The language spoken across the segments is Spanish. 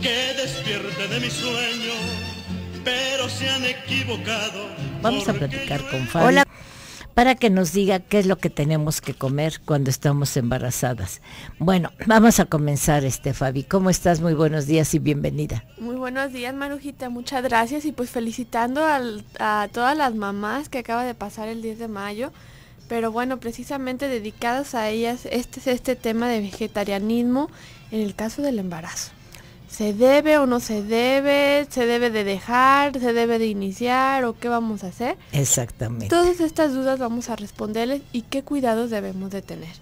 que de mi sueño, pero se han equivocado. Vamos a platicar con Fabi. Para que nos diga qué es lo que tenemos que comer cuando estamos embarazadas. Bueno, vamos a comenzar, este Fabi. ¿Cómo estás? Muy buenos días y bienvenida. Muy buenos días, Marujita. Muchas gracias y pues felicitando a todas las mamás que acaba de pasar el 10 de mayo. Pero bueno, precisamente dedicadas a ellas, este es este tema de vegetarianismo en el caso del embarazo. ¿Se debe o no se debe? ¿Se debe de dejar? ¿Se debe de iniciar? ¿O qué vamos a hacer? Exactamente. Todas estas dudas vamos a responderles y qué cuidados debemos de tener.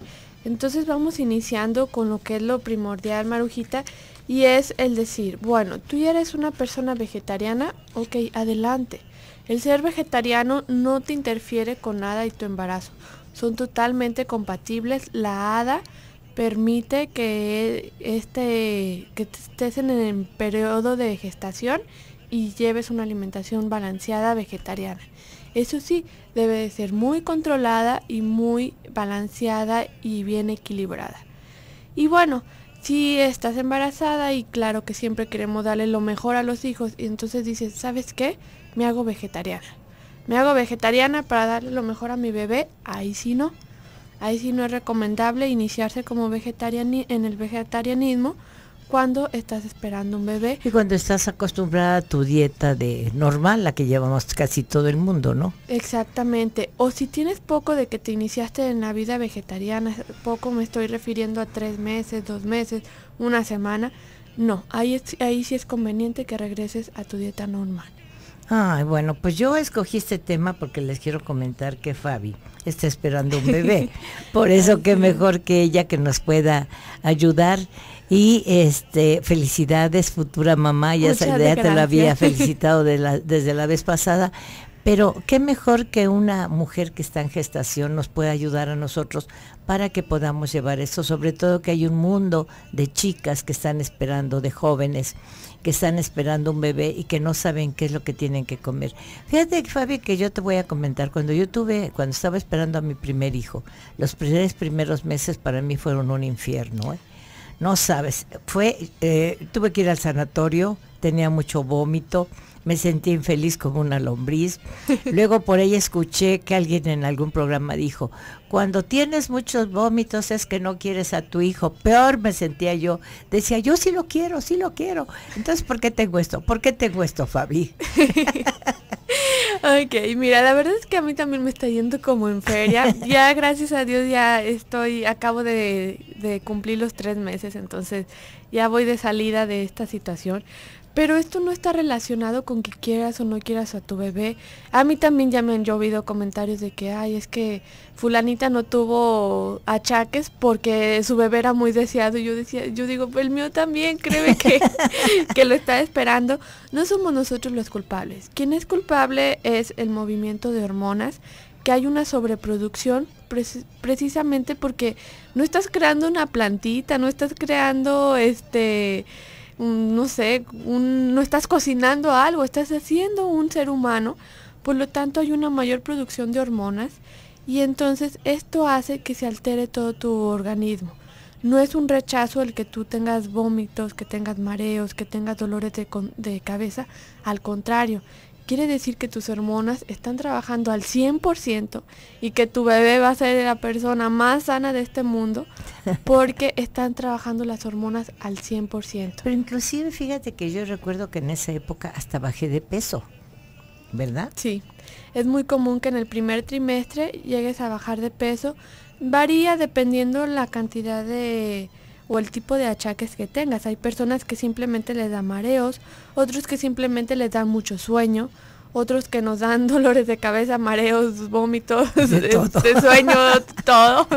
Entonces vamos iniciando con lo que es lo primordial, Marujita, y es el decir, bueno, tú ya eres una persona vegetariana, ok, adelante. El ser vegetariano no te interfiere con nada y tu embarazo. Son totalmente compatibles. La hada permite que, este, estés en el periodo de gestación y lleves una alimentación balanceada vegetariana. Eso sí, debe de ser muy controlada y muy balanceada y bien equilibrada. Y bueno, si estás embarazada y claro que siempre queremos darle lo mejor a los hijos y entonces dices, ¿sabes qué? me hago vegetariana. Me hago vegetariana para darle lo mejor a mi bebé, ahí sí no. Ahí sí no es recomendable iniciarse como vegetariana en el vegetarianismo cuando estás esperando un bebé. Y cuando estás acostumbrada a tu dieta de normal, la que llevamos casi todo el mundo, ¿no? Exactamente. O si tienes poco de que te iniciaste en la vida vegetariana, poco me estoy refiriendo a tres meses, dos meses, una semana. No, ahí, ahí sí es conveniente que regreses a tu dieta normal. Ay, bueno, pues yo escogí este tema porque les quiero comentar que Fabi está esperando un bebé. Por eso que mejor que ella que nos pueda ayudar. Y este, felicidades, futura mamá. Ya, te había felicitado desde la vez pasada. Pero qué mejor que una mujer que está en gestación nos pueda ayudar a nosotros para que podamos llevar eso, sobre todo que hay un mundo de chicas que están esperando, de jóvenes que están esperando un bebé y que no saben qué es lo que tienen que comer. Fíjate, Fabi, que yo te voy a comentar, cuando yo tuve, cuando estaba esperando a mi primer hijo, los primeros, primeros meses para mí fueron un infierno. ¿eh? No sabes, fue, eh, tuve que ir al sanatorio, tenía mucho vómito, me sentí infeliz como una lombriz. Luego por ahí escuché que alguien en algún programa dijo, cuando tienes muchos vómitos es que no quieres a tu hijo. Peor me sentía yo. Decía, yo sí lo quiero, sí lo quiero. Entonces, ¿por qué tengo esto? ¿Por qué tengo esto, Fabi? Ok, mira, la verdad es que a mí también me está yendo como en feria. Ya, gracias a Dios, ya estoy, acabo de, de cumplir los tres meses, entonces ya voy de salida de esta situación. Pero esto no está relacionado con que quieras o no quieras a tu bebé. A mí también ya me han llovido comentarios de que, ay, es que fulanita no tuvo achaques porque su bebé era muy deseado. Y yo decía, yo digo, el mío también, cree que, que lo está esperando. No somos nosotros los culpables. Quien es culpable es el movimiento de hormonas, que hay una sobreproducción precisamente porque no estás creando una plantita, no estás creando este no sé, no estás cocinando algo, estás haciendo un ser humano, por lo tanto hay una mayor producción de hormonas y entonces esto hace que se altere todo tu organismo. No es un rechazo el que tú tengas vómitos, que tengas mareos, que tengas dolores de, de cabeza, al contrario, Quiere decir que tus hormonas están trabajando al 100% y que tu bebé va a ser la persona más sana de este mundo porque están trabajando las hormonas al 100%. Pero inclusive fíjate que yo recuerdo que en esa época hasta bajé de peso, ¿verdad? Sí, es muy común que en el primer trimestre llegues a bajar de peso. Varía dependiendo la cantidad de o el tipo de achaques que tengas. Hay personas que simplemente les da mareos, otros que simplemente les dan mucho sueño, otros que nos dan dolores de cabeza, mareos, vómitos, este, de, sueño, todo.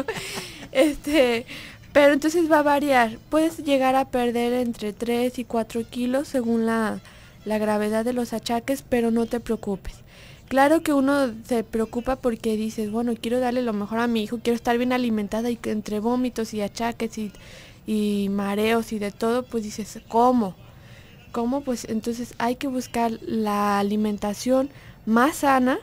Este, pero entonces va a variar. Puedes llegar a perder entre 3 y 4 kilos según la, la gravedad de los achaques, pero no te preocupes. Claro que uno se preocupa porque dices, bueno, quiero darle lo mejor a mi hijo, quiero estar bien alimentada y que entre vómitos y achaques y y mareos y de todo, pues dices, ¿cómo? ¿Cómo? Pues entonces hay que buscar la alimentación más sana,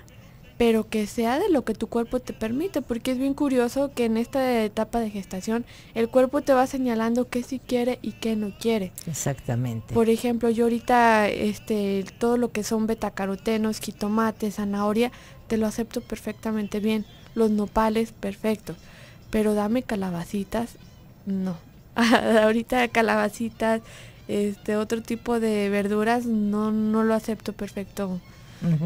pero que sea de lo que tu cuerpo te permite, porque es bien curioso que en esta etapa de gestación el cuerpo te va señalando qué sí quiere y qué no quiere. Exactamente. Por ejemplo, yo ahorita este todo lo que son betacarotenos, jitomate, zanahoria, te lo acepto perfectamente bien, los nopales perfecto pero dame calabacitas, no. ahorita calabacitas, este otro tipo de verduras, no, no lo acepto perfecto.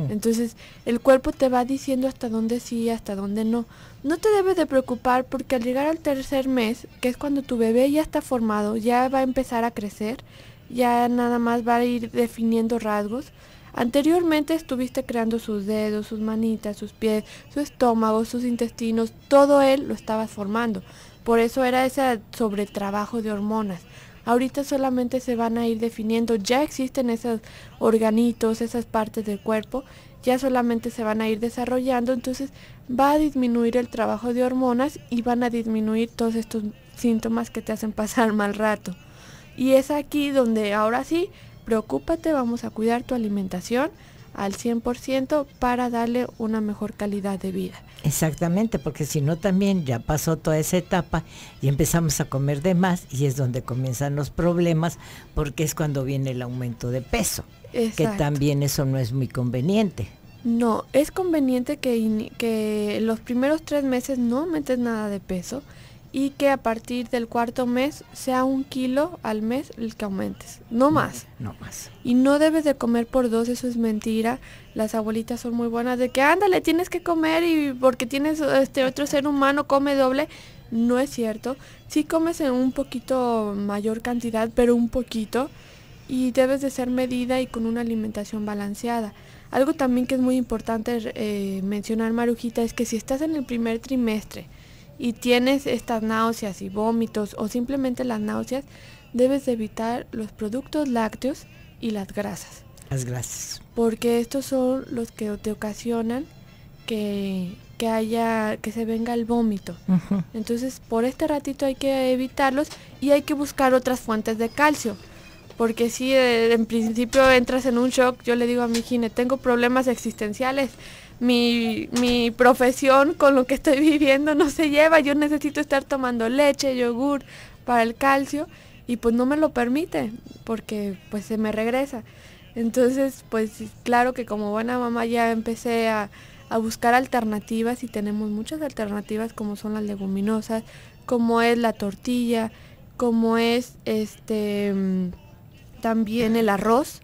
Entonces el cuerpo te va diciendo hasta dónde sí, hasta dónde no. No te debes de preocupar porque al llegar al tercer mes, que es cuando tu bebé ya está formado, ya va a empezar a crecer, ya nada más va a ir definiendo rasgos. Anteriormente estuviste creando sus dedos, sus manitas, sus pies, su estómago, sus intestinos, todo él lo estabas formando. Por eso era ese sobretrabajo de hormonas. Ahorita solamente se van a ir definiendo, ya existen esos organitos, esas partes del cuerpo, ya solamente se van a ir desarrollando, entonces va a disminuir el trabajo de hormonas y van a disminuir todos estos síntomas que te hacen pasar mal rato. Y es aquí donde ahora sí, preocúpate, vamos a cuidar tu alimentación, al 100% para darle una mejor calidad de vida. Exactamente, porque si no también ya pasó toda esa etapa y empezamos a comer de más y es donde comienzan los problemas porque es cuando viene el aumento de peso, que también eso no es muy conveniente. No, es conveniente que, que los primeros tres meses no metes nada de peso, y que a partir del cuarto mes sea un kilo al mes el que aumentes, no más. No, más. Y no debes de comer por dos, eso es mentira. Las abuelitas son muy buenas de que ándale, tienes que comer y porque tienes este otro ser humano come doble. No es cierto. Sí comes en un poquito mayor cantidad, pero un poquito. Y debes de ser medida y con una alimentación balanceada. Algo también que es muy importante eh, mencionar, Marujita, es que si estás en el primer trimestre, y tienes estas náuseas y vómitos o simplemente las náuseas, debes evitar los productos lácteos y las grasas. Las grasas. Porque estos son los que te ocasionan que, haya, que se venga el vómito. Entonces, por este ratito hay que evitarlos y hay que buscar otras fuentes de calcio. Porque si eh, en principio entras en un shock, yo le digo a mi gine, tengo problemas existenciales mi, profesión con lo que estoy viviendo no se lleva. Yo necesito estar tomando leche, yogur para el calcio y pues no me lo permite porque pues se me regresa. Entonces pues claro que como buena mamá ya empecé a, a buscar alternativas y tenemos muchas alternativas como son las leguminosas, como es la tortilla, como es este mm, también el arroz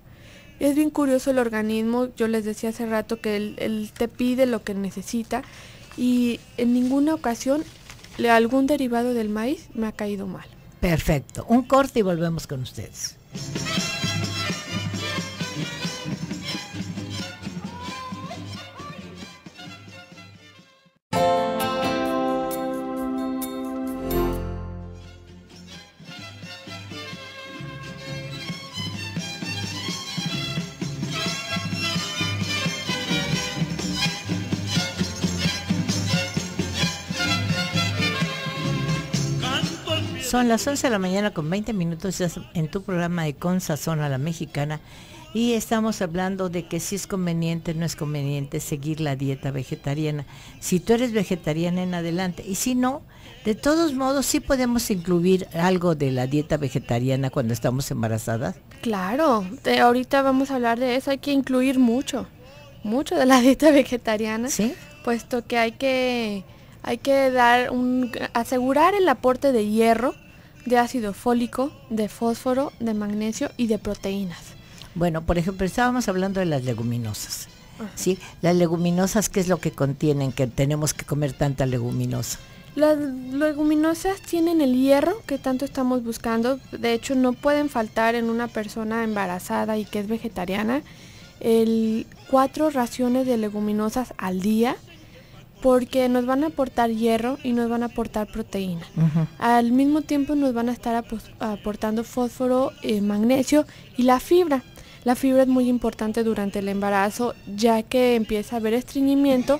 es bien curioso el organismo, yo les decía hace rato que él, te pide lo que necesita y en ninguna ocasión algún derivado del maíz me ha caído mal. Perfecto, un corte y volvemos con ustedes. Son las 11 de la mañana con 20 minutos en tu programa de Con Sazón a la Mexicana y estamos hablando de que si es conveniente o no es conveniente seguir la dieta vegetariana. Si tú eres vegetariana en adelante y si no, de todos modos sí podemos incluir algo de la dieta vegetariana cuando estamos embarazadas. Claro, ahorita vamos a hablar de eso, hay que incluir mucho, mucho de la dieta vegetariana. Sí. Puesto que hay que hay que dar un asegurar el aporte de hierro de ácido fólico, de fósforo, de magnesio y de proteínas. Bueno, por ejemplo, estábamos hablando de las leguminosas. ¿Sí? Las leguminosas, ¿qué es lo que contienen que tenemos que comer tanta leguminosa? Las leguminosas tienen el hierro que tanto estamos buscando. De hecho, no pueden faltar en una persona embarazada y que es vegetariana. El cuatro raciones de leguminosas al día porque nos van a aportar hierro y nos van a aportar proteína. Al mismo tiempo nos van a estar aportando fósforo, eh, magnesio y la fibra. La fibra es muy importante durante el embarazo ya que empieza a haber estreñimiento,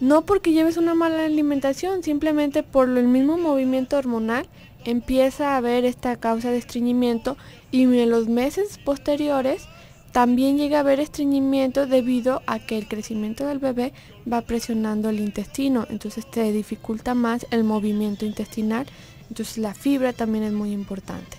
no porque lleves una mala alimentación, simplemente por el mismo movimiento hormonal empieza a haber esta causa de estreñimiento y en los meses posteriores también llega a haber estreñimiento debido a que el crecimiento del bebé va presionando el intestino, entonces te dificulta más el movimiento intestinal, entonces la fibra también es muy importante.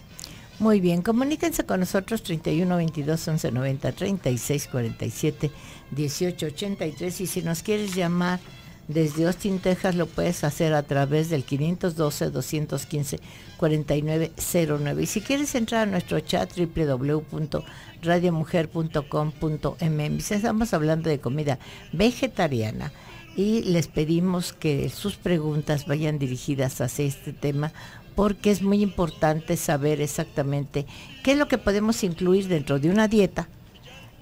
Muy bien, comuníquense con nosotros 31 22 11 90 47 18 83 y si nos quieres llamar desde Austin, Texas lo puedes hacer a través del 512-215-4909. Y si quieres entrar a nuestro chat www.radiomujer.com.mx, estamos hablando de comida vegetariana y les pedimos que sus preguntas vayan dirigidas hacia este tema porque es muy importante saber exactamente qué es lo que podemos incluir dentro de una dieta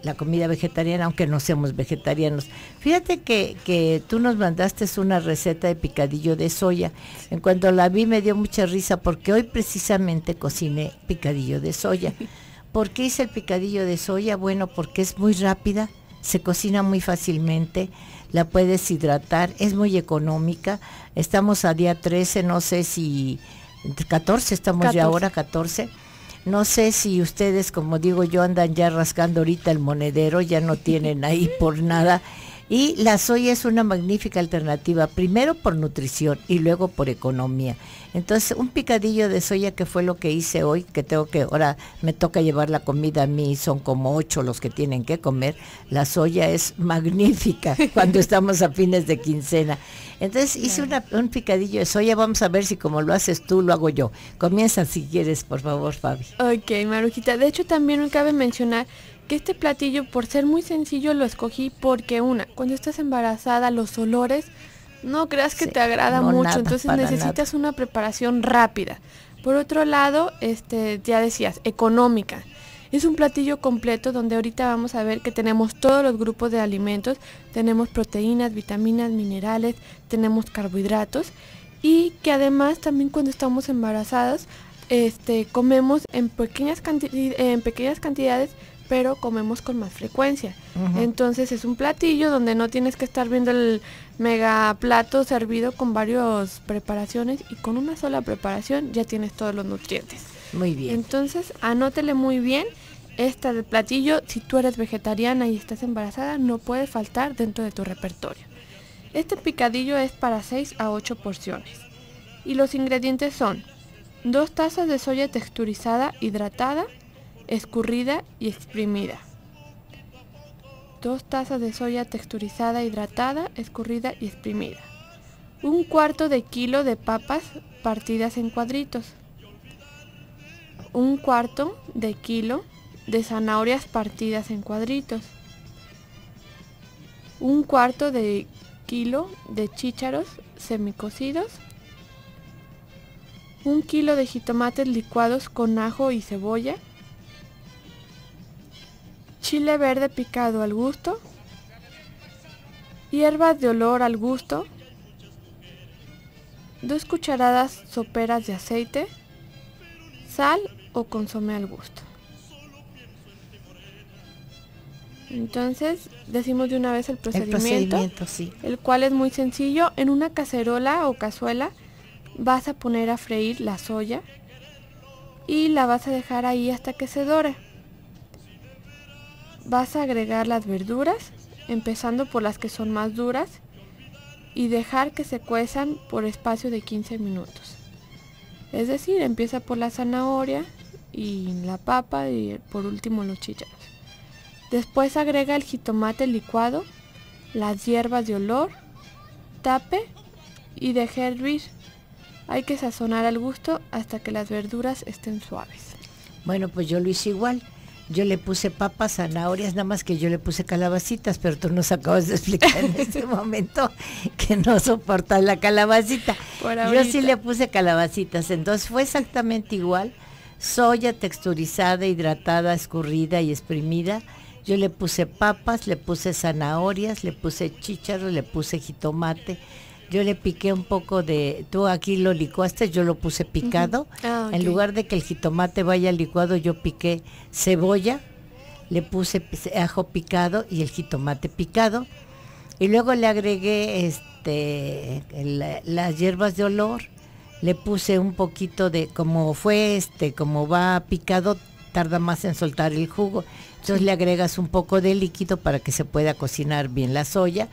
la comida vegetariana, aunque no seamos vegetarianos. Fíjate que, tú nos mandaste una receta de picadillo de soya. En cuanto la vi me dio mucha risa porque hoy precisamente cociné picadillo de soya. ¿Por qué hice el picadillo de soya? Bueno, porque es muy rápida, se cocina muy fácilmente, la puedes hidratar, es muy económica. Estamos a día 13, no sé si 14 estamos ya ahora, 14 no sé si ustedes, como digo yo, andan ya rascando ahorita el monedero, ya no tienen ahí por nada y la soya es una magnífica alternativa, primero por nutrición y luego por economía. Entonces, un picadillo de soya que fue lo que hice hoy, que tengo que, ahora me toca llevar la comida a mí, son como ocho los que tienen que comer. La soya es magnífica cuando estamos a fines de quincena. Entonces hice un picadillo de soya, vamos a ver si como lo haces tú, lo hago yo. Comienza si quieres, por favor, Fabi. Ok, Marujita. De hecho, también cabe mencionar que este platillo por ser muy sencillo lo escogí porque una, cuando estás embarazada los olores no creas que te agrada mucho, entonces necesitas una preparación rápida. Por otro lado, este ya decías, económica. Es un platillo completo donde ahorita vamos a ver que tenemos todos los grupos de alimentos, tenemos proteínas, vitaminas, minerales, tenemos carbohidratos y que además también cuando estamos embarazadas este comemos en pequeñas en pequeñas cantidades pero comemos con más frecuencia. Entonces es un platillo donde no tienes que estar viendo el mega plato servido con varias preparaciones y con una sola preparación ya tienes todos los nutrientes. Muy bien. Entonces anótele muy bien esta de platillo. Si tú eres vegetariana y estás embarazada, no puede faltar dentro de tu repertorio. Este picadillo es para 6 a 8 porciones. Y los ingredientes son 2 tazas de soya texturizada hidratada, escurrida y exprimida. dos tazas de soya texturizada hidratada, escurrida y exprimida. Un cuarto de kilo de papas partidas en cuadritos. Un cuarto de kilo de zanahorias partidas en cuadritos. Un cuarto de kilo de chícharos semicocidos. Un kilo de jitomates licuados con ajo y cebolla chile verde picado al gusto, hierbas de olor al gusto, Dos cucharadas soperas de aceite, sal o consome al gusto. Entonces, decimos de una vez el procedimiento, el cual es muy sencillo. En una cacerola o cazuela vas a poner a freír la soya y la vas a dejar ahí hasta que se dore. Vas a agregar las verduras, empezando por las que son más duras, y dejar que se cuezan por espacio de 15 minutos. Es decir, empieza por la zanahoria y la papa y por último los chícharos. Después agrega el jitomate licuado, las hierbas de olor, tape y deje hervir. Hay que sazonar al gusto hasta que las verduras estén suaves. Bueno, pues yo lo hice igual. Yo le puse papas, zanahorias, nada más que yo le puse calabacitas, pero tú nos acabas de explicar en este momento que no soportas la calabacita. Yo sí le puse calabacitas, entonces fue exactamente igual. Soya texturizada, hidratada, escurrida y exprimida. Yo le puse papas, le puse zanahorias, le puse chícharo, le puse jitomate, yo le piqué un poco de, tú aquí lo licuaste, yo lo puse picado. Ah, en lugar de que el jitomate vaya licuado, yo piqué cebolla, le puse ajo picado y el jitomate picado. Y luego le agregué este, las hierbas de olor, le puse un poquito de, como fue este, como va picado, tarda más en soltar el jugo. Entonces le agregas un poco de líquido para que se pueda cocinar bien la soya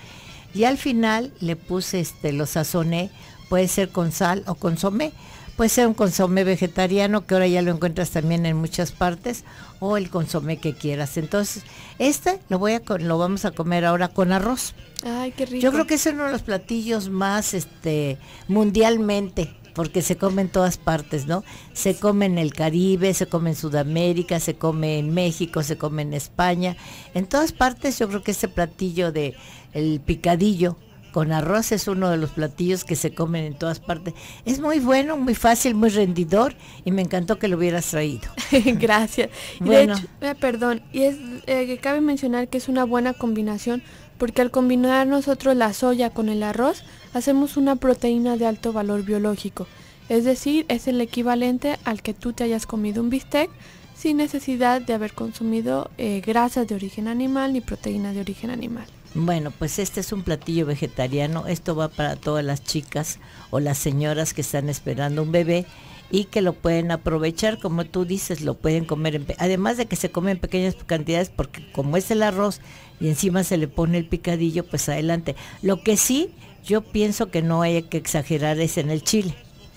y al final le puse, este, lo sazoné, puede ser con sal o consomé. Puede ser un consomé vegetariano, que ahora ya lo encuentras también en muchas partes, o el consomé que quieras. Entonces, este lo, voy a, lo vamos a comer ahora con arroz. Ay, qué rico. Yo creo que es uno de los platillos más este, mundialmente porque se come en todas partes, ¿no? Se come en el Caribe, se come en Sudamérica, se come en México, se come en España. En todas partes yo creo que este platillo de el picadillo con arroz es uno de los platillos que se comen en todas partes. Es muy bueno, muy fácil, muy rendidor y me encantó que lo hubieras traído. Gracias. Bueno. De hecho, eh, perdón, y es eh, cabe mencionar que es una buena combinación porque al combinar nosotros la soya con el arroz hacemos una proteína de alto valor biológico. Es decir, es el equivalente al que tú te hayas comido un bistec sin necesidad de haber consumido eh, grasas de origen animal ni proteína de origen animal. Bueno, pues este es un platillo vegetariano. Esto va para todas las chicas o las señoras que están esperando un bebé y que lo pueden aprovechar, como tú dices, lo pueden comer. En, además de que se come en pequeñas cantidades, porque como es el arroz y encima se le pone el picadillo, pues adelante. Lo que sí, yo pienso que no hay que exagerar es en el chile.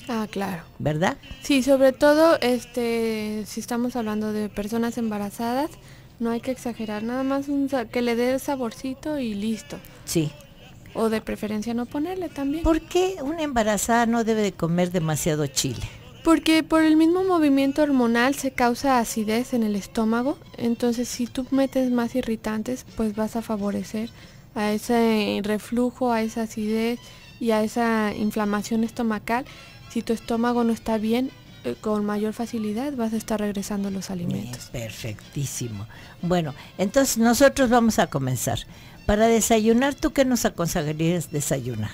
Ah, claro. ¿Verdad? Sí, sobre todo este, si estamos hablando de personas embarazadas, no hay que exagerar, nada más que le dé saborcito y listo. Sí. O de preferencia no ponerle también. ¿Por qué una embarazada no debe de comer demasiado chile? Porque por el mismo movimiento hormonal se causa acidez en el estómago, entonces si tú metes más irritantes, pues vas a favorecer a ese reflujo, a esa acidez y a esa inflamación estomacal. Si tu estómago no está bien, con mayor facilidad vas a estar regresando los alimentos. perfectísimo. Bueno, entonces nosotros vamos a comenzar. Para desayunar, ¿tú qué nos aconsejarías desayunar?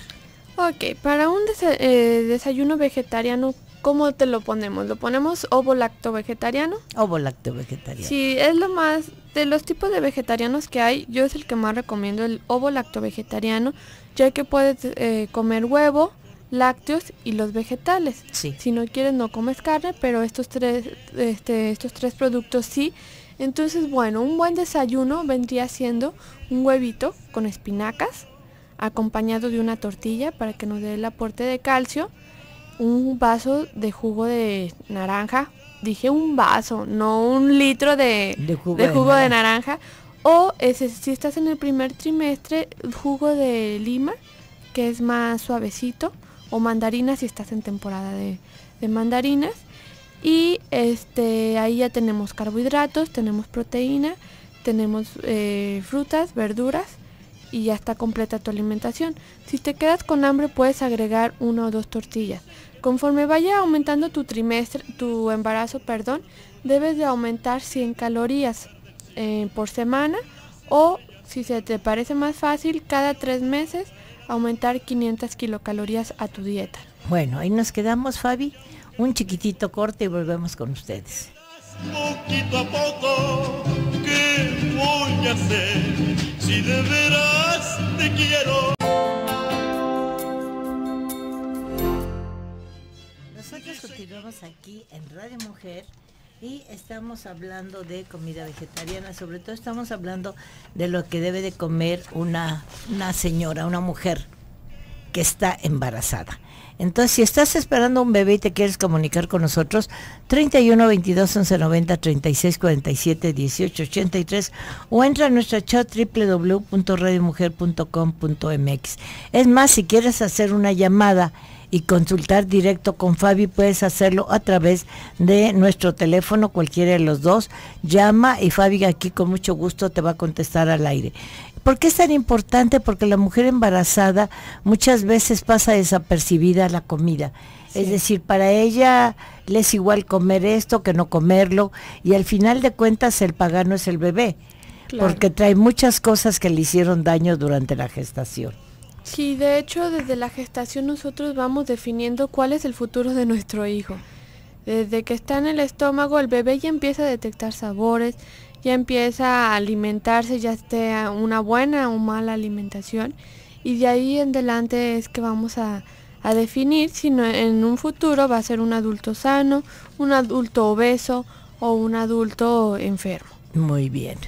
Ok, para un eh, desayuno vegetariano, ¿cómo te lo ponemos? ¿Lo ponemos ovo lacto vegetariano? Ovo lacto vegetariano. Sí, es lo más, de los tipos de vegetarianos que hay, yo es el que más recomiendo, el ovo lacto vegetariano, ya que puedes eh, comer huevo, lácteos y los vegetales. Si no quieres no comes carne, pero estos tres, este, estos tres productos sí. Entonces, bueno, un buen desayuno vendría siendo un huevito con espinacas, acompañado de una tortilla para que nos dé el aporte de calcio, un vaso de jugo de naranja, dije un vaso, no un litro de, jugo, de, naranja. o si estás en el primer trimestre, jugo de lima, que es más suavecito o mandarinas si estás en temporada de, mandarinas. Y este, ahí ya tenemos carbohidratos, tenemos proteína, tenemos eh, frutas, verduras y ya está completa tu alimentación. Si te quedas con hambre puedes agregar una o dos tortillas. Conforme vaya aumentando tu trimestre, tu embarazo, perdón, debes de aumentar 100 calorías eh, por semana o si se te parece más fácil, cada tres meses aumentar 500 kilocalorías a tu dieta. Bueno, ahí nos quedamos, Fabi. Un chiquitito corte y volvemos con ustedes. Poquito a poco, ¿qué voy a hacer? Si de veras te quiero. Nosotros continuamos aquí en Radio Mujer y estamos hablando de comida vegetariana, sobre todo estamos hablando de lo que debe de comer una, una señora, una mujer que está embarazada. Entonces, si estás esperando un bebé y te quieres comunicar con nosotros, 31 22 11 90 36 47 18 83 o entra a nuestra chat www.radiomujer.com.mx. Es más, si quieres hacer una llamada y consultar directo con Fabi, puedes hacerlo a través de nuestro teléfono, cualquiera de los dos. Llama y Fabi aquí con mucho gusto te va a contestar al aire. ¿Por qué es tan importante? Porque la mujer embarazada muchas veces pasa desapercibida la comida. Es decir, para ella le es igual comer esto que no comerlo y al final de cuentas el pagano es el bebé, porque trae muchas cosas que le hicieron daño durante la gestación. Sí, de hecho, desde la gestación nosotros vamos definiendo cuál es el futuro de nuestro hijo. Desde que está en el estómago, el bebé ya empieza a detectar sabores, ya empieza a alimentarse, ya esté una buena o mala alimentación. Y de ahí en adelante es que vamos a, definir si en un futuro va a ser un adulto sano, un adulto obeso o un adulto enfermo. Muy bien.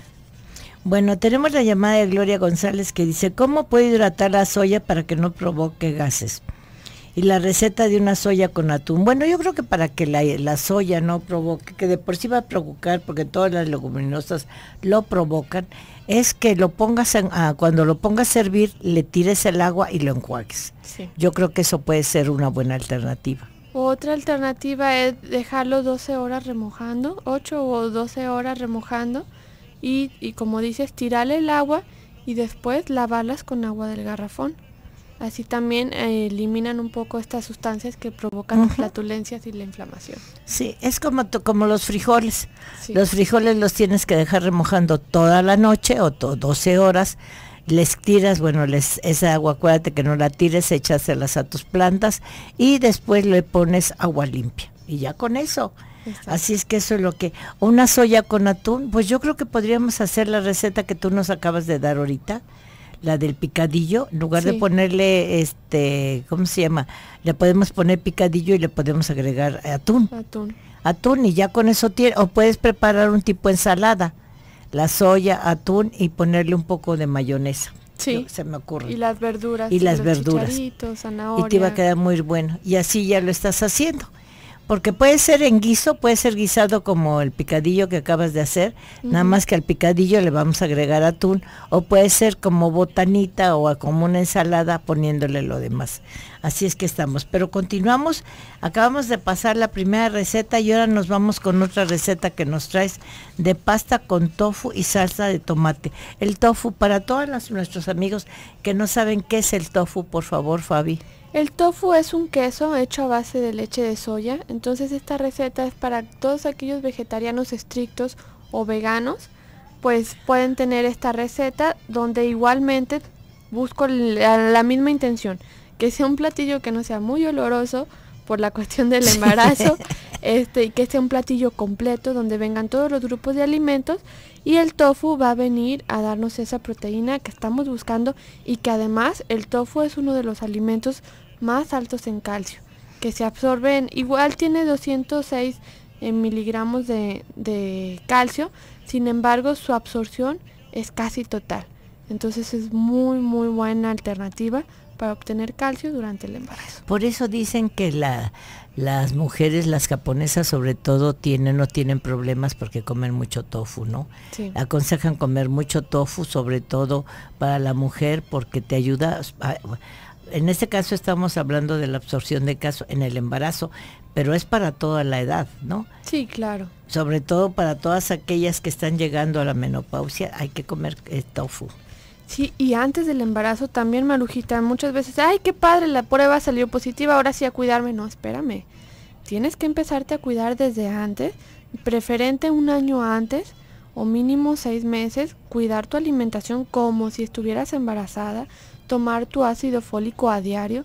Bueno, tenemos la llamada de Gloria González que dice, ¿cómo puede hidratar la soya para que no provoque gases? Y la receta de una soya con atún. Bueno, yo creo que para que la, soya no provoque, que de por sí va a provocar, porque todas las leguminosas lo provocan, es que lo pongas ah, cuando lo pongas a servir le tires el agua y lo enjuagues. Yo creo que eso puede ser una buena alternativa. Otra alternativa es dejarlo 12 horas remojando, 8 o 12 horas remojando y, y como dices, tirarle el agua y después lavarlas con agua del garrafón. Así también eh, eliminan un poco estas sustancias que provocan las flatulencias y la inflamación. Sí, es como, como los frijoles. Los frijoles los tienes que dejar remojando toda la noche o 12 horas. Les tiras, bueno, les, esa agua, acuérdate que no la tires, echaselas a tus plantas y después le pones agua limpia. Y ya con eso, Así es que eso es lo que... Una soya con atún, pues yo creo que podríamos hacer la receta que tú nos acabas de dar ahorita, la del picadillo, en lugar de ponerle, este, ¿cómo se llama? Le podemos poner picadillo y le podemos agregar atún. Atún. Atún y ya con eso tiene, o puedes preparar un tipo de ensalada, la soya, atún y ponerle un poco de mayonesa. Sí. se me ocurre. Y las verduras. Y, las verduras. Y te va a quedar muy bueno. Y así ya lo estás haciendo. Porque puede ser en guiso, puede ser guisado como el picadillo que acabas de hacer, nada más que al picadillo le vamos a agregar atún, o puede ser como botanita o como una ensalada poniéndole lo demás. Así es que estamos. Pero continuamos, acabamos de pasar la primera receta y ahora nos vamos con otra receta que nos traes de pasta con tofu y salsa de tomate. El tofu, para todos nuestros amigos que no saben qué es el tofu, por favor, Fabi. El tofu es un queso hecho a base de leche de soya, entonces esta receta es para todos aquellos vegetarianos estrictos o veganos, pues pueden tener esta receta donde igualmente busco la, misma intención, que sea un platillo que no sea muy oloroso, por la cuestión del embarazo, este, y que sea un platillo completo donde vengan todos los grupos de alimentos y el tofu va a venir a darnos esa proteína que estamos buscando y que además el tofu es uno de los alimentos más altos en calcio, que se absorben, igual tiene 206 eh, miligramos de, de calcio, sin embargo su absorción es casi total. Entonces es muy muy buena alternativa para obtener calcio durante el embarazo. Por eso dicen que la, las mujeres, las japonesas sobre todo, tienen no tienen problemas porque comen mucho tofu, ¿no? Sí. Aconsejan comer mucho tofu, sobre todo para la mujer, porque te ayuda... en este caso estamos hablando de la absorción de caso en el embarazo, pero es para toda la edad, ¿no? Sí, claro. Sobre todo para todas aquellas que están llegando a la menopausia, hay que comer eh, tofu. Sí, y antes del embarazo también, Marujita, muchas veces, ay, qué padre, la prueba salió positiva, ahora sí a cuidarme. No, espérame. Tienes que empezarte a cuidar desde antes, preferente un año antes o mínimo seis meses, cuidar tu alimentación como si estuvieras embarazada, tomar tu ácido fólico a diario,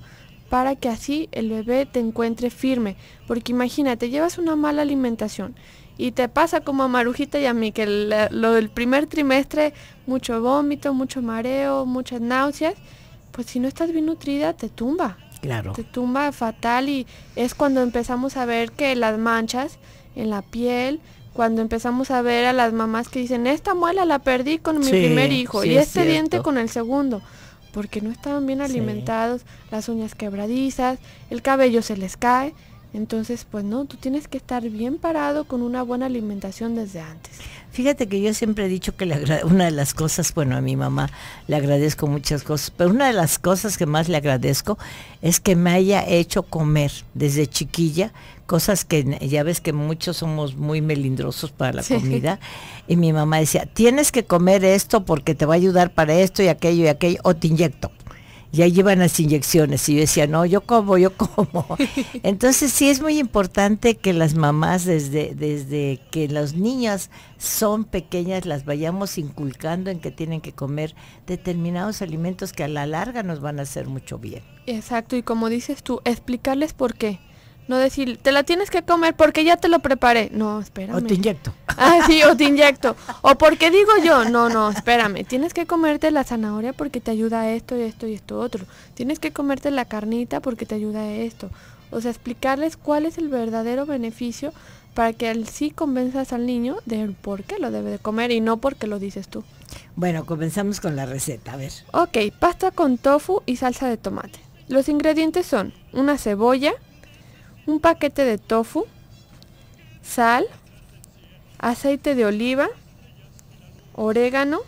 para que así el bebé te encuentre firme. Porque imagínate, llevas una mala alimentación y te pasa como a Marujita y a mí, que lo del primer trimestre, mucho vómito, mucho mareo, muchas náuseas, pues si no estás bien nutrida, te tumba. Claro. Te tumba fatal y es cuando empezamos a ver que las manchas en la piel, cuando empezamos a ver a las mamás que dicen, esta muela la perdí con mi primer hijo y este diente con el segundo porque no estaban bien alimentados, las uñas quebradizas, el cabello se les cae. Entonces, pues no, tú tienes que estar bien parado con una buena alimentación desde antes. Fíjate que yo siempre he dicho que una de las cosas, bueno, a mi mamá le agradezco muchas cosas, pero una de las cosas que más le agradezco es que me haya hecho comer desde chiquilla cosas que ya ves que muchos somos muy melindrosos para la comida. Y mi mamá decía, tienes que comer esto porque te va a ayudar para esto y aquello y aquello, o te inyecto. Y llevan las inyecciones. Y yo decía, no, yo como, yo como. Entonces sí es muy importante que las mamás, desde, desde que las niñas son pequeñas, las vayamos inculcando en que tienen que comer determinados alimentos que a la larga nos van a hacer mucho bien. Exacto, y como dices tú, explicarles por qué no decir, te la tienes que comer porque ya te lo preparé. No, espérame. O te inyecto. Ah, sí, o te inyecto. O porque digo yo, no, no, espérame. Tienes que comerte la zanahoria porque te ayuda a esto y esto y esto otro. Tienes que comerte la carnita porque te ayuda a esto. O sea, explicarles cuál es el verdadero beneficio para que al sí convenzas al niño de por qué lo debe de comer y no porque lo dices tú. Bueno, comenzamos con la receta, a ver. Ok, pasta con tofu y salsa de tomate. Los ingredientes son una cebolla, un paquete de tofu, sal, aceite de oliva, orégano,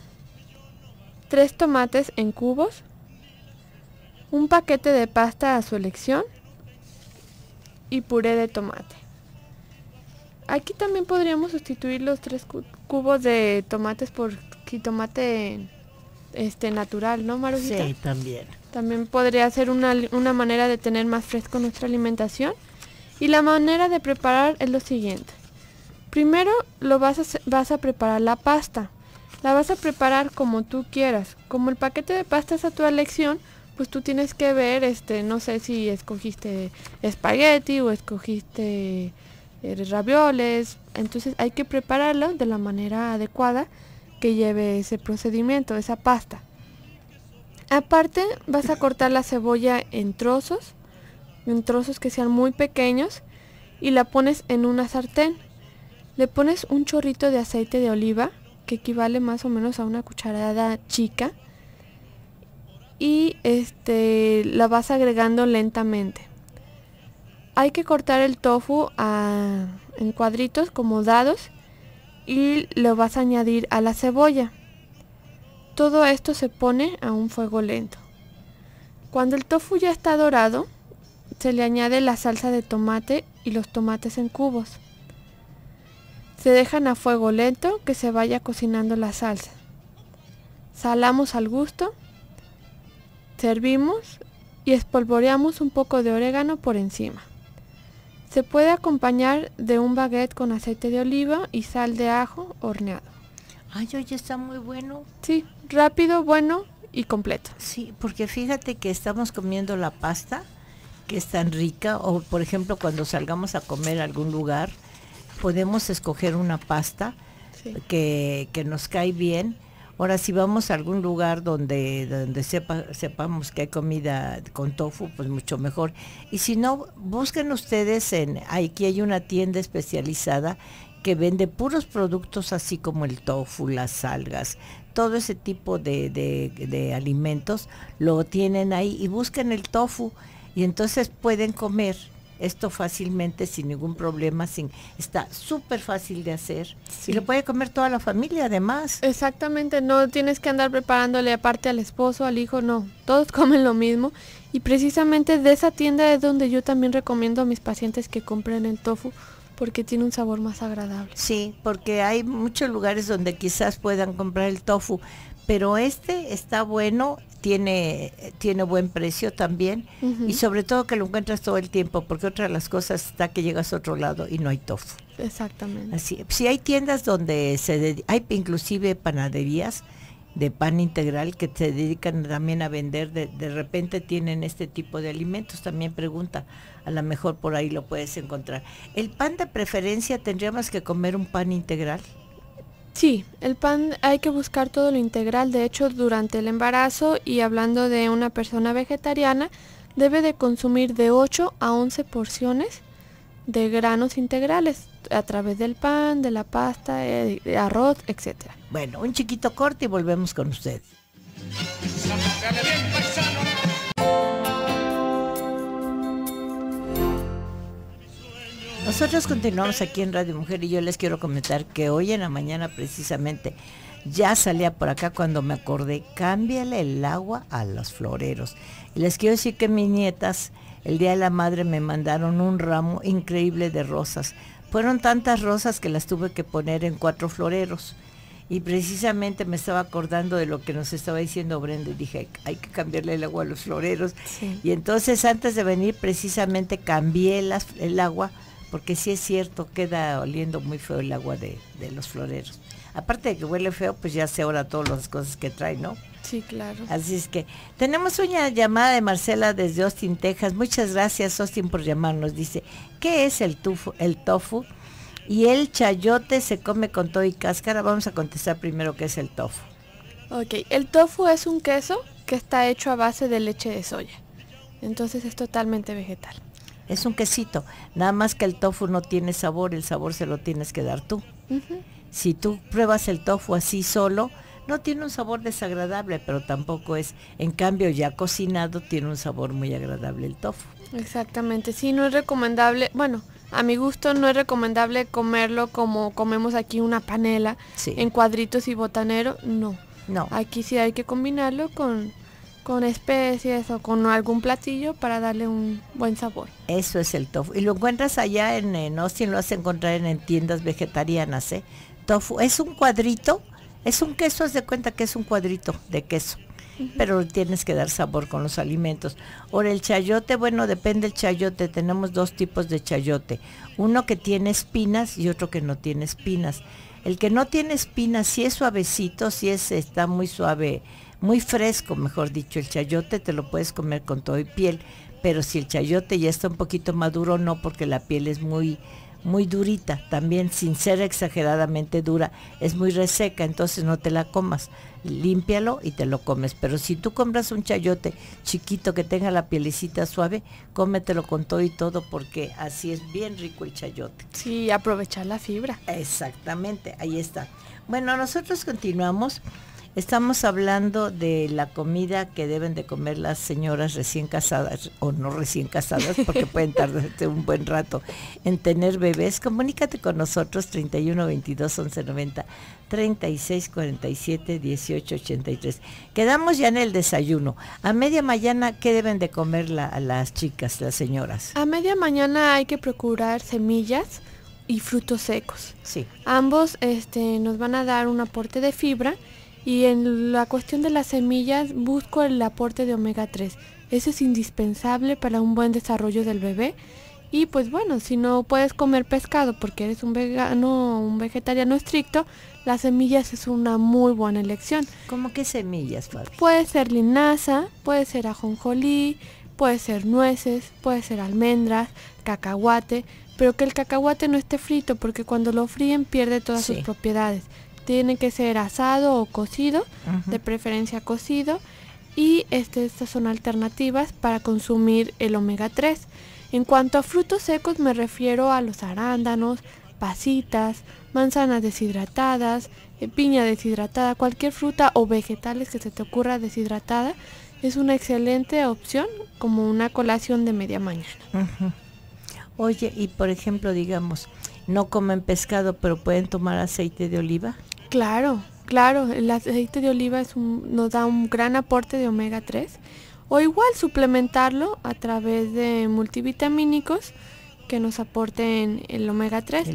tres tomates en cubos, un paquete de pasta a su elección y puré de tomate. Aquí también podríamos sustituir los tres cubos de tomates por tomate este natural, ¿no, Marujita? Sí, también. También podría ser una, una manera de tener más fresco nuestra alimentación. Y la manera de preparar es lo siguiente. Primero lo vas a, vas a preparar la pasta. La vas a preparar como tú quieras. Como el paquete de pasta es a tu elección, pues tú tienes que ver, este, no sé si escogiste espagueti o escogiste eh, ravioles. Entonces hay que prepararlo de la manera adecuada que lleve ese procedimiento, esa pasta. Aparte vas a cortar la cebolla en trozos en trozos que sean muy pequeños y la pones en una sartén. Le pones un chorrito de aceite de oliva, que equivale más o menos a una cucharada chica, y este, la vas agregando lentamente. Hay que cortar el tofu ah, en cuadritos como dados y lo vas a añadir a la cebolla. Todo esto se pone a un fuego lento. Cuando el tofu ya está dorado, se le añade la salsa de tomate y los tomates en cubos. Se dejan a fuego lento que se vaya cocinando la salsa. Salamos al gusto, servimos y espolvoreamos un poco de orégano por encima. Se puede acompañar de un baguette con aceite de oliva y sal de ajo horneado. Ay, oye, está muy bueno. Sí, rápido, bueno y completo. Sí, porque fíjate que estamos comiendo la pasta que es tan rica, o por ejemplo cuando salgamos a comer a algún lugar, podemos escoger una pasta que, nos cae bien. Ahora, si vamos a algún lugar donde, donde sepa, sepamos que hay comida con tofu, pues mucho mejor. Y si no, busquen ustedes en, aquí hay una tienda especializada que vende puros productos así como el tofu, las algas, todo ese tipo de, de alimentos lo tienen ahí y busquen el tofu y entonces pueden comer esto fácilmente sin ningún problema, sin está súper fácil de hacer y lo puede comer toda la familia además. Exactamente, no tienes que andar preparándole aparte al esposo, al hijo, no, todos comen lo mismo y precisamente de esa tienda es donde yo también recomiendo a mis pacientes que compren el tofu porque tiene un sabor más agradable. Sí, porque hay muchos lugares donde quizás puedan comprar el tofu, pero este está bueno, tiene, tiene buen precio también y sobre todo que lo encuentras todo el tiempo, porque otra de las cosas está que llegas a otro lado y no hay tofu. Exactamente. Así, si hay tiendas donde se hay inclusive panaderías de pan integral que se dedican también a vender, de, de repente tienen este tipo de alimentos, también pregunta, a lo mejor por ahí lo puedes encontrar. ¿El pan de preferencia tendríamos que comer un pan integral? Sí, el pan hay que buscar todo lo integral. De hecho, durante el embarazo y hablando de una persona vegetariana, debe de consumir de 8 a 11 porciones de granos integrales a través del pan, de la pasta, eh, de arroz, etc. Bueno, un chiquito corte y volvemos con usted. Nosotros continuamos aquí en Radio Mujer y yo les quiero comentar que hoy en la mañana precisamente ya salía por acá cuando me acordé, cámbiale el agua a los floreros. les quiero decir que mis nietas el Día de la Madre me mandaron un ramo increíble de rosas. Fueron tantas rosas que las tuve que poner en cuatro floreros. Y precisamente me estaba acordando de lo que nos estaba diciendo Brenda y dije, hay que cambiarle el agua a los floreros. Y entonces antes de venir precisamente cambié el agua porque si es cierto, queda oliendo muy feo el agua de, los floreros. Aparte de que huele feo, pues ya se ora todas las cosas que trae, ¿no? Sí, claro. Así es que tenemos una llamada de Marcela desde Austin, Texas. Muchas gracias, Austin, por llamarnos. Dice, ¿qué es el, el tofu? Y el chayote se come con todo y cáscara. Vamos a contestar primero qué es el tofu. Ok, el tofu es un queso que está hecho a base de leche de soya. Entonces es totalmente vegetal. Es un quesito. Nada más que el tofu no tiene sabor, el sabor se lo tienes que dar tú. Si tú pruebas el tofu así solo, no tiene un sabor desagradable, pero tampoco es. En cambio, ya cocinado tiene un sabor muy agradable el tofu. Exactamente, sí, no es recomendable, bueno, a mi gusto no es recomendable comerlo como comemos aquí una panela en cuadritos y botanero, no. No. Aquí sí hay que combinarlo con con especies o con algún platillo para darle un buen sabor. Eso es el tofu. Y lo encuentras allá en, en eh, si lo vas a encontrar en, tiendas vegetarianas. ¿eh? Tofu es un cuadrito, es un queso, haz de cuenta que es un cuadrito de queso pero tienes que dar sabor con los alimentos. O el chayote, bueno, depende del chayote. Tenemos dos tipos de chayote. Uno que tiene espinas y otro que no tiene espinas. El que no tiene espinas, si es suavecito, si es, está muy suave muy fresco, mejor dicho. El chayote te lo puedes comer con todo y piel, pero si el chayote ya está un poquito maduro, no, porque la piel es muy, muy durita, también sin ser exageradamente dura, es muy reseca, entonces no te la comas. Límpialo y te lo comes. Pero si tú compras un chayote chiquito que tenga la pielecita suave, cómetelo con todo y todo porque así es bien rico el chayote. Sí, aprovechar la fibra. Exactamente, ahí está. Bueno, nosotros continuamos Estamos hablando de la comida que deben de comer las señoras recién casadas o no recién casadas porque pueden tardarse un buen rato en tener bebés. Comunícate con nosotros 31 22 11 90 36 47 18 83. Quedamos ya en el desayuno. A media mañana, ¿qué deben de comer la, las chicas, las señoras? A media mañana hay que procurar semillas y frutos secos. Sí. Ambos este, nos van a dar un aporte de fibra y en la cuestión de las semillas busco el aporte de omega 3. Eso es indispensable para un buen desarrollo del bebé. Y pues bueno, si no puedes comer pescado porque eres un vegano un vegetariano estricto, las semillas es una muy buena elección. ¿Cómo qué semillas, Fabi? Puede ser linaza, puede ser ajonjolí, puede ser nueces, puede ser almendras, cacahuate, pero que el cacahuate no esté frito porque cuando lo fríen pierde todas sus propiedades. Tiene que ser asado o cocido, de preferencia cocido. Y este, estas son alternativas para consumir el omega 3. En cuanto a frutos secos me refiero a los arándanos, pasitas, manzanas deshidratadas, eh, piña deshidratada, cualquier fruta o vegetales que se te ocurra deshidratada es una excelente opción como una colación de media mañana. Oye, y por ejemplo, digamos, no comen pescado, pero pueden tomar aceite de oliva. Claro, claro, el aceite de oliva nos da un gran aporte de omega 3 o igual suplementarlo a través de multivitamínicos que nos aporten el omega 3.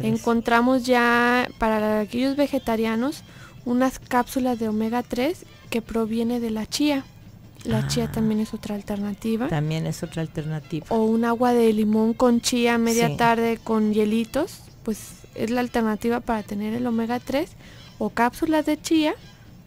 Encontramos ya para aquellos vegetarianos unas cápsulas de omega 3 que proviene de la chía. La chía ah. también es otra alternativa. También es otra alternativa. O un agua de limón con chía media tarde con hielitos, pues es la alternativa para tener el omega 3 o cápsulas de chía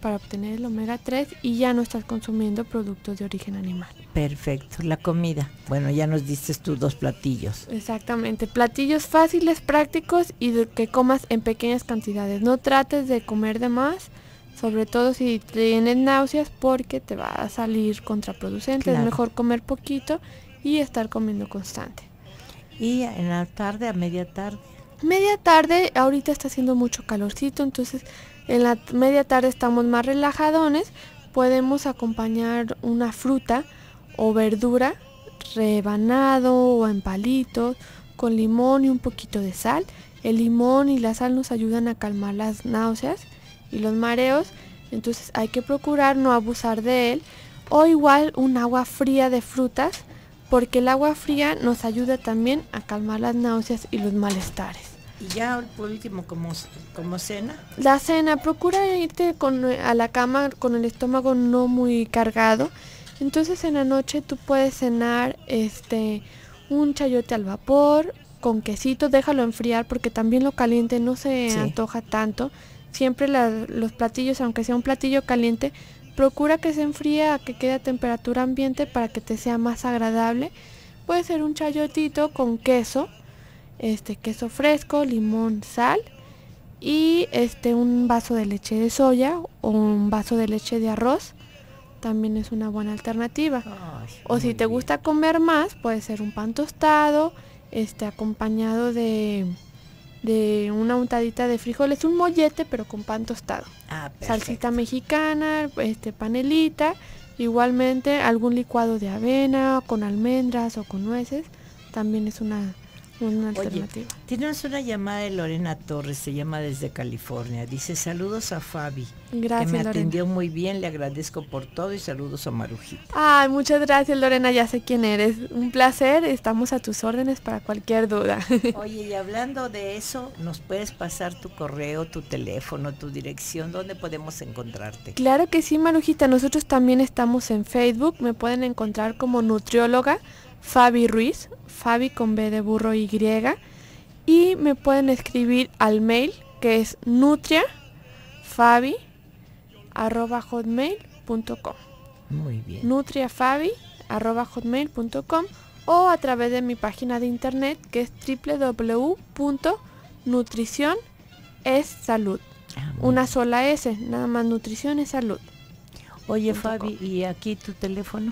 para obtener el omega 3 y ya no estás consumiendo productos de origen animal. Perfecto, la comida. Bueno, ya nos diste tus dos platillos. Exactamente, platillos fáciles, prácticos y que comas en pequeñas cantidades. No trates de comer de más, sobre todo si tienes náuseas porque te va a salir contraproducente. Es mejor comer poquito y estar comiendo constante. Y en la tarde, a media tarde media tarde, ahorita está haciendo mucho calorcito, entonces en la media tarde estamos más relajadones, podemos acompañar una fruta o verdura rebanado o en palitos con limón y un poquito de sal. El limón y la sal nos ayudan a calmar las náuseas y los mareos, entonces hay que procurar no abusar de él. O igual un agua fría de frutas porque el agua fría nos ayuda también a calmar las náuseas y los malestares. Y ya por último, como, como cena. La cena, procura irte con, a la cama con el estómago no muy cargado. Entonces en la noche tú puedes cenar este un chayote al vapor con quesito, déjalo enfriar porque también lo caliente no se antoja tanto. Siempre los platillos, aunque sea un platillo caliente, Procura que se enfríe a que quede a temperatura ambiente para que te sea más agradable. Puede ser un chayotito con queso, este queso fresco, limón, sal y este un vaso de leche de soya o un vaso de leche de arroz también es una buena alternativa. o si te gusta comer más, puede ser un pan tostado, este acompañado de de una untadita de frijoles, un mollete pero con pan tostado. Ah, Salsita mexicana, este panelita, igualmente algún licuado de avena con almendras o con nueces, también es una Oye, Tienes una llamada de Lorena Torres, se llama desde California. Dice, saludos a Fabi. Gracias. Que me atendió muy bien, le agradezco por todo y saludos a Marujita. Ay, muchas gracias Lorena, ya sé quién eres. Un placer, estamos a tus órdenes para cualquier duda. Oye, y hablando de eso, ¿nos puedes pasar tu correo, tu teléfono, tu dirección? ¿Dónde podemos encontrarte? Claro que sí, Marujita. Nosotros también estamos en Facebook. Me pueden encontrar como nutrióloga Fabi Ruiz Fabi con B de burro Y. Y me pueden escribir al mail que es nutriafabi arroba Muy bien. Nutriafabi arroba com o a través de mi página de internet que es www.nutrición es salud. Ah, Una sola S, nada más nutrición es salud. Oye Fabi, ¿y aquí tu teléfono?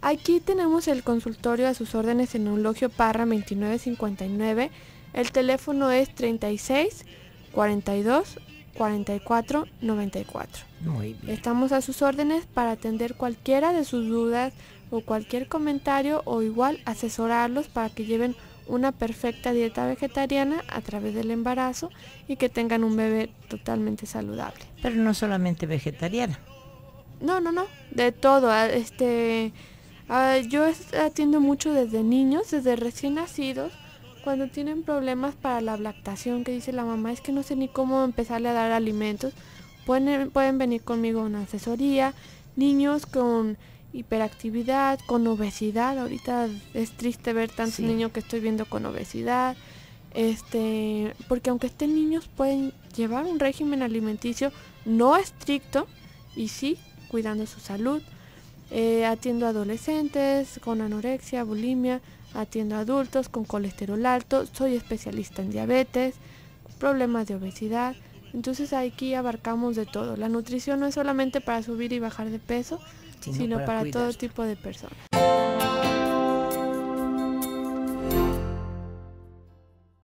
Aquí tenemos el consultorio a sus órdenes en Eulogio Parra 2959. El teléfono es 36 42 44 94. Muy bien. Estamos a sus órdenes para atender cualquiera de sus dudas o cualquier comentario o igual asesorarlos para que lleven una perfecta dieta vegetariana a través del embarazo y que tengan un bebé totalmente saludable. Pero no solamente vegetariana. No, no, no, de todo, ah, este Ah, yo atiendo mucho desde niños, desde recién nacidos, cuando tienen problemas para la lactación, que dice la mamá, es que no sé ni cómo empezarle a dar alimentos, pueden, pueden venir conmigo a una asesoría, niños con hiperactividad, con obesidad, ahorita es triste ver tantos niños que estoy viendo con obesidad, este, porque aunque estén niños pueden llevar un régimen alimenticio no estricto y sí cuidando su salud. Eh, atiendo a adolescentes con anorexia, bulimia, atiendo a adultos con colesterol alto, soy especialista en diabetes, problemas de obesidad. Entonces aquí abarcamos de todo. La nutrición no es solamente para subir y bajar de peso, sino, para todo tipo de personas.